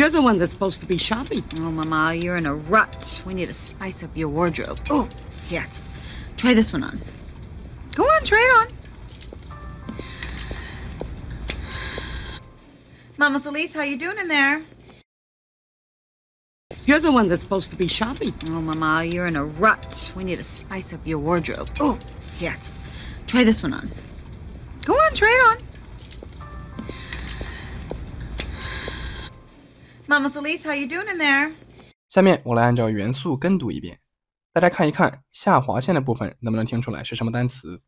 You're the one that's supposed to be shopping. Oh, Mama, you're in a rut. We need to spice up your wardrobe. Oh, here. Try this one on. Go on, try it on. Mama Solis, how you doing in there? You're the one that's supposed to be shopping. Oh, Mama, you're in a rut. We need to spice up your wardrobe. Oh, here. Try this one on. Go on, try it on. Mama Solis, how you doing in there? 下面我来按照元素跟读一遍，大家看一看下划线的部分能不能听出来是什么单词。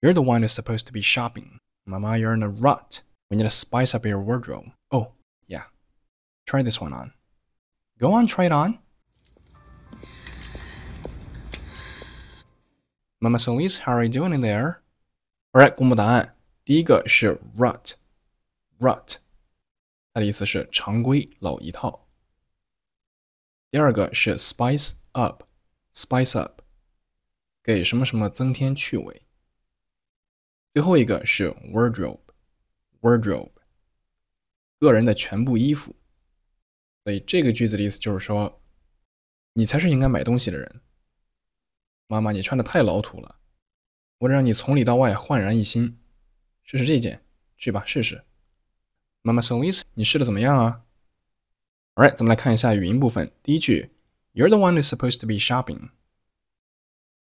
You're the one who's supposed to be shopping. Mama, you're in a rut. We need to spice up your wardrobe. Oh, yeah. Try this one on. Go on, try it on. Mama Solis, how are you doing in there? Alright，公布答案。第一个是 rut，rut rut。它的意思是常规老一套。第二个是 spice up，spice up，给什么什么增添趣味。最后一个是 wardrobe，wardrobe，个人的全部衣服。所以这个句子的意思就是说，你才是应该买东西的人。妈妈，你穿的太老土了，我让你从里到外焕然一新。试试这件，去吧，试试。Mama Solis，你试的怎么样啊？Alright，咱们来看一下语音部分。第一句，You're the one is supposed to be shopping。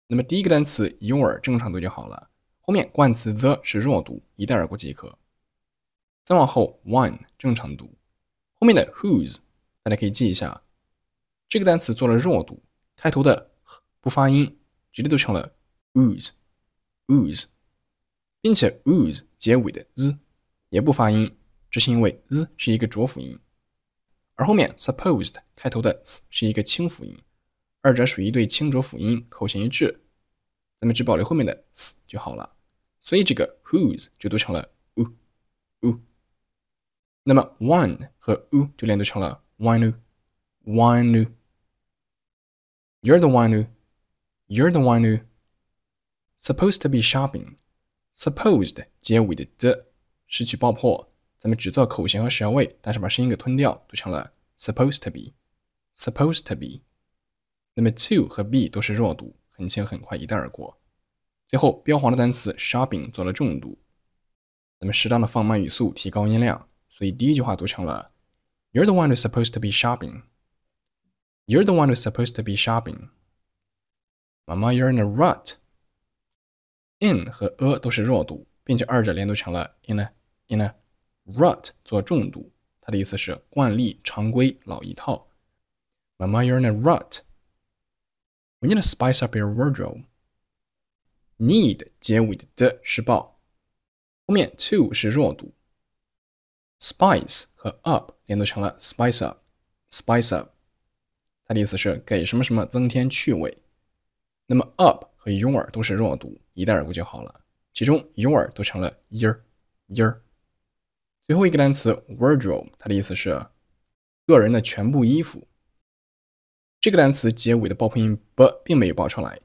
那么第一个单词 you're 正常读就好了。后面冠词 the 是弱读，一带而过即可。再往后 one 正常读，后面的 whose 大家可以记一下，这个单词做了弱读，开头的不发音，直接都成了 whose whose，并且 whose 结尾的 z 也不发音。这是因为 z 是一个浊辅音，而后面 supposed 开头的 s 是一个清辅音，二者属于一对清浊辅音口型一致，咱们只保留后面的 s 就好了，所以这个 whose 就读成了 wu。那么 one 和 wu 就连读成了 wenu。wenu。You're the n e n u You're the n e n u Supposed to be shopping。Supposed 结尾的的失去爆破。咱们只做口型和舌位，但是把声音给吞掉，读成了 supposed to be，supposed to be。那么 to 和 be 都是弱读，很轻很快一带而过。最后，标黄的单词 shopping 做了重读，咱们适当的放慢语速，提高音量。所以第一句话读成了 You're the one who's supposed to be shopping. You're the one who's supposed to be shopping. Mama, you're in a rut. In 和 a 都是弱读，并且二者连读成了 in a in a。Rut 做重读，它的意思是惯例、常规、老一套。My mother l e a r n e rut. We need to spice up your wardrobe. Need 结尾的的是报，后面 to 是弱读。Spice 和 up 连读成了 spice up, spice up。它的意思是给什么什么增添趣味。那么 up 和 y o u r 都是弱读，一带而过就好了。其中 y o u r 读成了 year, year。最后一个单词 wardrobe，它的意思是个人的全部衣服。这个单词结尾的爆破音 b 并没有爆出来，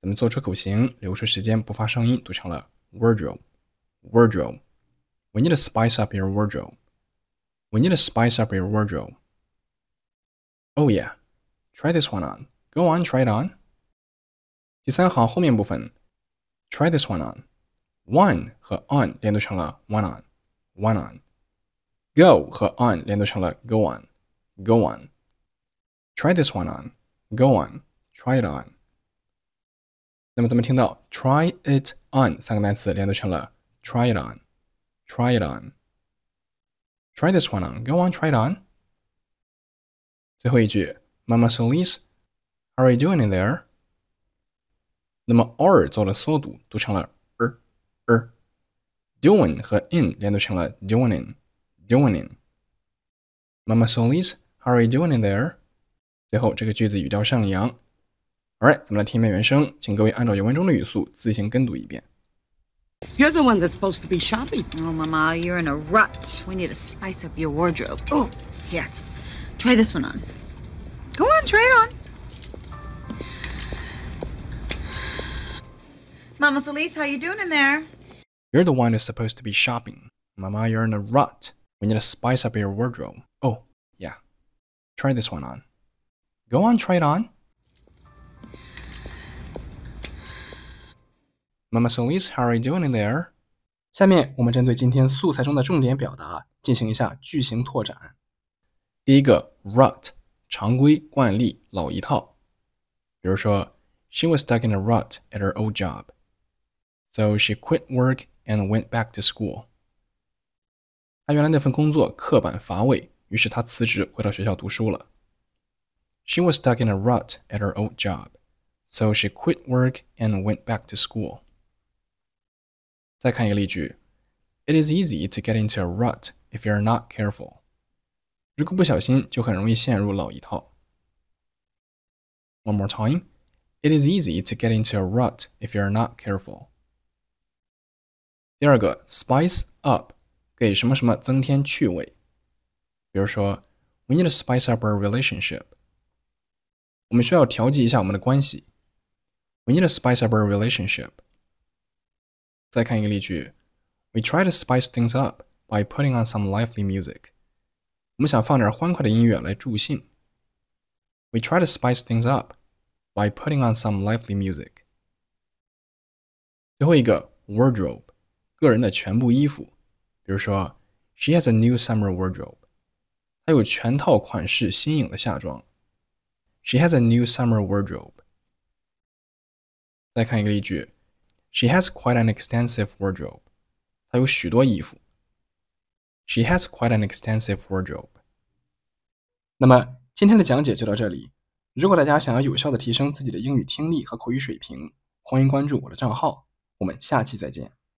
咱们做出口型，留出时间不发声音，读成了 wardrobe。wardrobe。We need to spice up your wardrobe. We need to spice up your wardrobe. Oh yeah, try this one on. Go on, try it on. 第三行后面部分，try this one on，one 和 on 连读成了 one on。one on。go 和 on 连读成了 go on go on。Try this one on go on try it on。那么咱们听到 try it on 三个单词连读成了 try it on try it on。Try this one on go on try it on。最后一句 Mama Solis how are you doing in there？那么 r 做了缩读，读成了 er er。doing 和 in 连读成了 doing doing。Mama Solis, how are you doing in there？最后这个句子语调上扬。Alright，咱们来听一遍原声，请各位按照原文中的语速自行跟读一遍。You're the one that's supposed to be shopping. Oh, Mama, you're in a rut. We need to spice up your wardrobe. Oh, here, Try this one on. Go on, try it on. Mama Solis, how you doing in there? You're the one who's supposed to be shopping. Mama, you're in a rut. We need to spice up your wardrobe. Oh, yeah. Try this one on. Go on, try it on. Mama Solis, how are you doing in there? 下面我们针对今天素材中的重点表达进行一下句型拓展。第一个 rut，常规惯例老一套。比如说，She was stuck in a rut at her old job, so she quit work and went back to school. She was stuck in a rut at her old job, so she quit work and went back to school. 再看一个例句：It is easy to get into a rut if you are not careful. 如果不小心，就很容易陷入老一套。One more time. It is easy to get into a rut if you are not careful. 第二个，spice up，给什么什么增添趣味。比如说，We need to spice up our relationship。我们需要调剂一下我们的关系。We need to spice up our relationship。再看一个例句，We try to spice things up by putting on some lively music。我们想放点欢快的音乐来助兴。We try to spice things up by putting on some lively music。最后一个，wardrobe。个人的全部衣服，比如说，She has a new summer wardrobe，她有全套款式新颖的夏装。She has a new summer wardrobe。再看一个例句，She has quite an extensive wardrobe，她有许多衣服。She has quite an extensive wardrobe。那么今天的讲解就到这里。如果大家想要有效的提升自己的英语听力和口语水平，欢迎关注我的账号。我们下期再见。